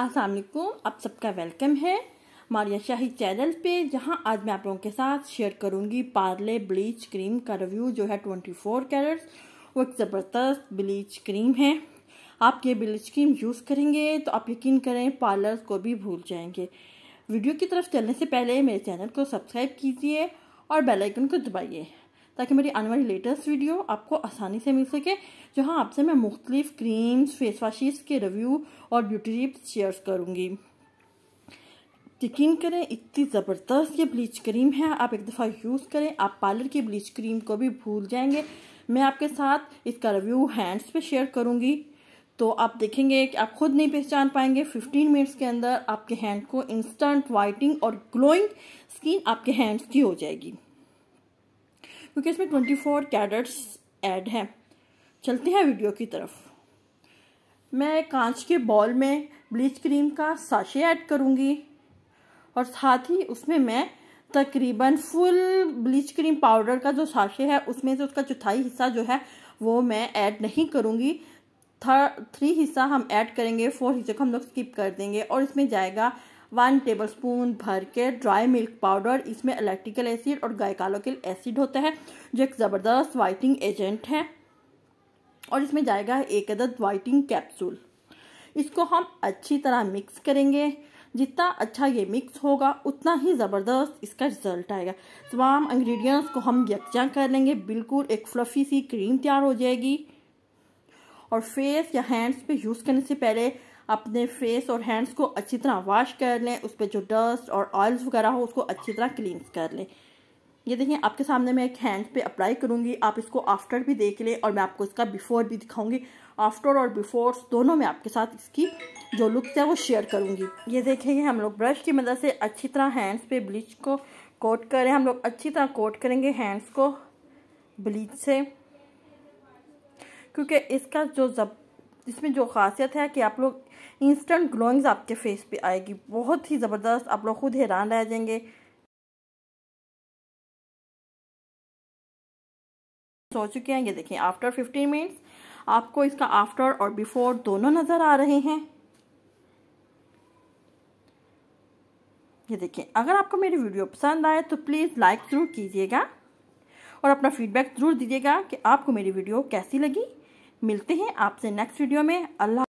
असलकुम आप सबका वेलकम है मारिया शाही चैनल पे जहां आज मैं आप लोगों के साथ शेयर करूंगी पार्ले ब्लीच क्रीम का रिव्यू जो है 24 कैरेट्स वो एक ज़बरदस्त ब्लीच क्रीम है आप ये ब्लीच क्रीम यूज़ करेंगे तो आप यकीन करें पार्लर्स को भी भूल जाएंगे वीडियो की तरफ चलने से पहले मेरे चैनल को सब्सक्राइब कीजिए और बेलाइकन को दबाइए ताकि मेरी आने वाली लेटेस्ट वीडियो आपको आसानी से मिल सके जहाँ आपसे मैं मुख्तलिफ क्रीम्स फेस वाशिज़ के रिव्यू और ब्यूटी टिप्स शेयर करूँगी यकीन करें इतनी ज़बरदस्त ये ब्लीच क्रीम है आप एक दफ़ा यूज़ करें आप पार्लर की ब्लीच क्रीम को भी भूल जाएंगे मैं आपके साथ इसका रिव्यू हैंड्स पे शेयर करूँगी तो आप देखेंगे कि आप खुद नहीं पहचान पाएंगे 15 मिनट्स के अंदर आपके हैंड को इंस्टेंट वाइटिंग और ग्लोइंग स्किन आपके हैंड्स की हो जाएगी क्योंकि इसमें ट्वेंटी फोर कैडेट्स एड हैं चलते हैं वीडियो की तरफ मैं कांच के बॉल में ब्लीच क्रीम का साशे ऐड करूँगी और साथ ही उसमें मैं तकरीबन फुल ब्लीच क्रीम पाउडर का जो साशे है उसमें से उसका चौथाई हिस्सा जो है वो मैं ऐड नहीं करूँगी थर्ड थ्री हिस्सा हम ऐड करेंगे फोर हिस्से को हम लोग स्किप कर देंगे और इसमें जाएगा वन टेबल स्पून भर के ड्राई मिल्क पाउडर इसमें इलेक्ट्रिकल एसिड और गायकालोकिल एसिड होता है जो एक ज़बरदस्त वाइटिंग एजेंट है और इसमें जाएगा एक अदद वाइटिंग कैप्सूल इसको हम अच्छी तरह मिक्स करेंगे जितना अच्छा ये मिक्स होगा उतना ही ज़बरदस्त इसका रिज़ल्ट आएगा तमाम इंग्रेडिएंट्स को हम यकजा कर लेंगे बिल्कुल एक फ्लफ़ी सी क्रीम तैयार हो जाएगी और फेस या हैंड्स पे यूज़ करने से पहले अपने फेस और हैंड्स को अच्छी तरह वॉश कर लें उस पर जो डस्ट और ऑयल्स वगैरह हो उसको अच्छी तरह क्लीन कर लें ये देखिए आपके सामने मैं एक हैंड पे अप्लाई करूँगी आप इसको आफ्टर भी देख लें और मैं आपको इसका बिफ़ोर भी दिखाऊंगी आफ्टर और बिफोर दोनों में आपके साथ इसकी जो लुक्स है वो शेयर करूँगी ये देखेंगे हम लोग ब्रश की मदद से अच्छी तरह हैंड्स पे ब्लीच को कोट करें हम लोग अच्छी तरह कोट करेंगे हैंड्स को ब्लीच से क्योंकि इसका जो जब जिसमें जो खासियत है कि आप लोग इंस्टेंट ग्लोइंग्स आपके फेस पे आएगी बहुत ही ज़बरदस्त आप लोग खुद हैरान रह जाएंगे सो चुके हैं ये देखें आफ्टर फिफ्टीन मिनट्स आपको इसका आफ्टर और बिफोर दोनों नज़र आ रहे हैं ये देखें अगर आपको मेरी वीडियो पसंद आए तो प्लीज़ लाइक ज़रूर कीजिएगा और अपना फीडबैक ज़रूर दीजिएगा कि आपको मेरी वीडियो कैसी लगी मिलते हैं आपसे नेक्स्ट वीडियो में अल्लाह